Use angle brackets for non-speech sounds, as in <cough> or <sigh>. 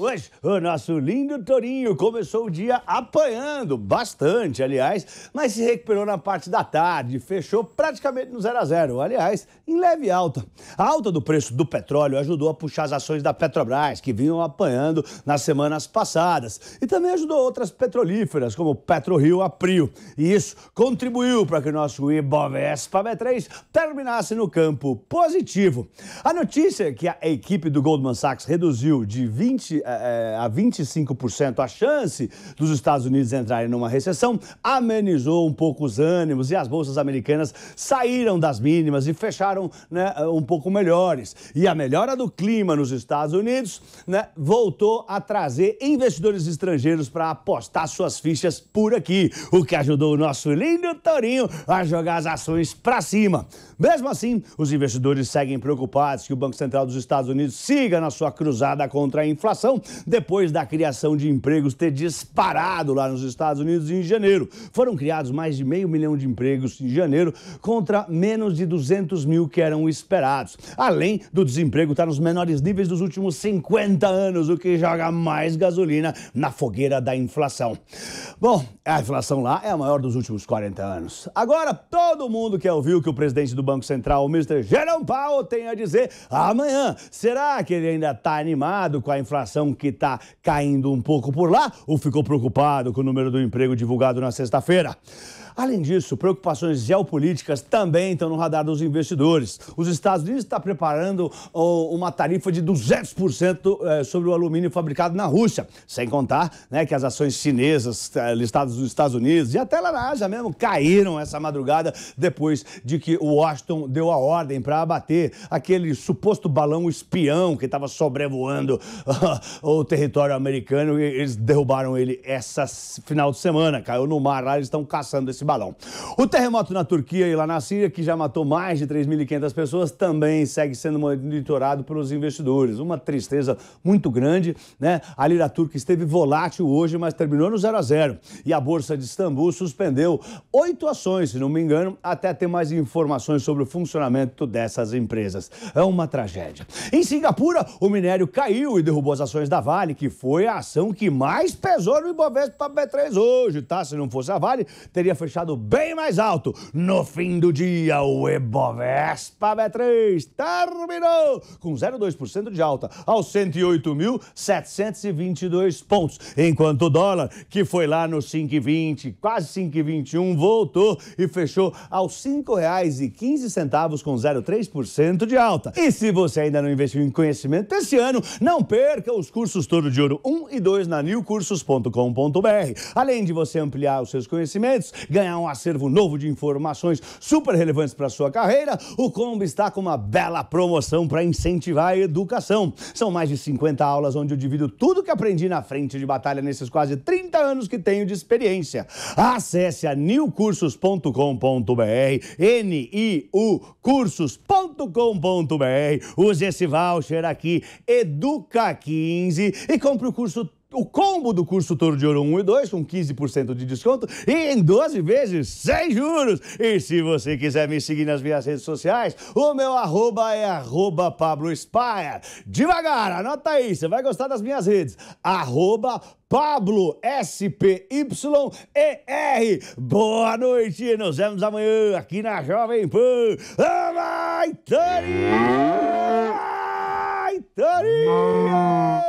Hoje, o nosso lindo Torinho começou o dia apanhando, bastante, aliás, mas se recuperou na parte da tarde, fechou praticamente no 0 a 0 aliás, em leve alta. A alta do preço do petróleo ajudou a puxar as ações da Petrobras, que vinham apanhando nas semanas passadas, e também ajudou outras petrolíferas, como PetroRio Aprio. E isso contribuiu para que o nosso Ibovespa B3 terminasse no campo positivo. A notícia é que a equipe do Goldman Sachs reduziu de 20 é, é, a 25% a chance dos Estados Unidos entrarem numa recessão, amenizou um pouco os ânimos e as bolsas americanas saíram das mínimas e fecharam né, um pouco melhores. E a melhora do clima nos Estados Unidos né, voltou a trazer investidores estrangeiros para apostar suas fichas por aqui, o que ajudou o nosso lindo Torinho a jogar as ações para cima. Mesmo assim, os investidores seguem preocupados que o Banco Central dos Estados Unidos siga na sua cruzada contra a inflação inflação depois da criação de empregos ter disparado lá nos Estados Unidos em janeiro. Foram criados mais de meio milhão de empregos em janeiro contra menos de 200 mil que eram esperados. Além do desemprego estar tá nos menores níveis dos últimos 50 anos, o que joga mais gasolina na fogueira da inflação. Bom, a inflação lá é a maior dos últimos 40 anos. Agora, todo mundo quer ouvir o que o presidente do Banco Central, o Mr. Jerome Powell, tem a dizer amanhã. Será que ele ainda está animado com a inflação? inflação que está caindo um pouco por lá ou ficou preocupado com o número do emprego divulgado na sexta-feira? Além disso, preocupações geopolíticas também estão no radar dos investidores. Os Estados Unidos estão preparando uma tarifa de 200% é, sobre o alumínio fabricado na Rússia. Sem contar né, que as ações chinesas é, listadas nos Estados Unidos e até lá na Ásia mesmo caíram essa madrugada depois de que Washington deu a ordem para abater aquele suposto balão espião que estava sobrevoando <laughs> o território americano e eles derrubaram ele essa final de semana. Caiu no mar lá, eles estão caçando esse balão. O terremoto na Turquia e lá na Síria, que já matou mais de 3.500 pessoas, também segue sendo monitorado pelos investidores. Uma tristeza muito grande, né? A lira turca esteve volátil hoje, mas terminou no 0 a 0. E a Bolsa de Istambul suspendeu oito ações, se não me engano, até ter mais informações sobre o funcionamento dessas empresas. É uma tragédia. Em Singapura, o minério caiu e derrubou as ações da Vale, que foi a ação que mais pesou no Ibovespa B3 hoje, tá? Se não fosse a Vale, teria fechado fechado bem mais alto. No fim do dia, o Ebovespa B3 terminou com 0,2% de alta aos 108.722 pontos, enquanto o dólar, que foi lá no 5,20, quase 5,21, voltou e fechou aos R$ 5,15 com 0,3% de alta. E se você ainda não investiu em conhecimento esse ano, não perca os cursos todo de Ouro 1 e 2 na newcursos.com.br. Além de você ampliar os seus conhecimentos, ganha ganhar é um acervo novo de informações super relevantes para sua carreira, o Combo está com uma bela promoção para incentivar a educação. São mais de 50 aulas onde eu divido tudo que aprendi na frente de batalha nesses quase 30 anos que tenho de experiência. Acesse a newcursos.com.br, N-I-U cursos.com.br. Use esse voucher aqui, Educa15 e compre o curso o combo do curso Toro de Ouro 1 e 2 com 15% de desconto e em 12 vezes sem juros. E se você quiser me seguir nas minhas redes sociais, o meu arroba é arroba Pablo Spire. Devagar, anota aí, você vai gostar das minhas redes. Arroba Pablo S-P-Y-E-R. Boa noite, nos vemos amanhã aqui na Jovem Pan. Ah, vai, Tari! Vai,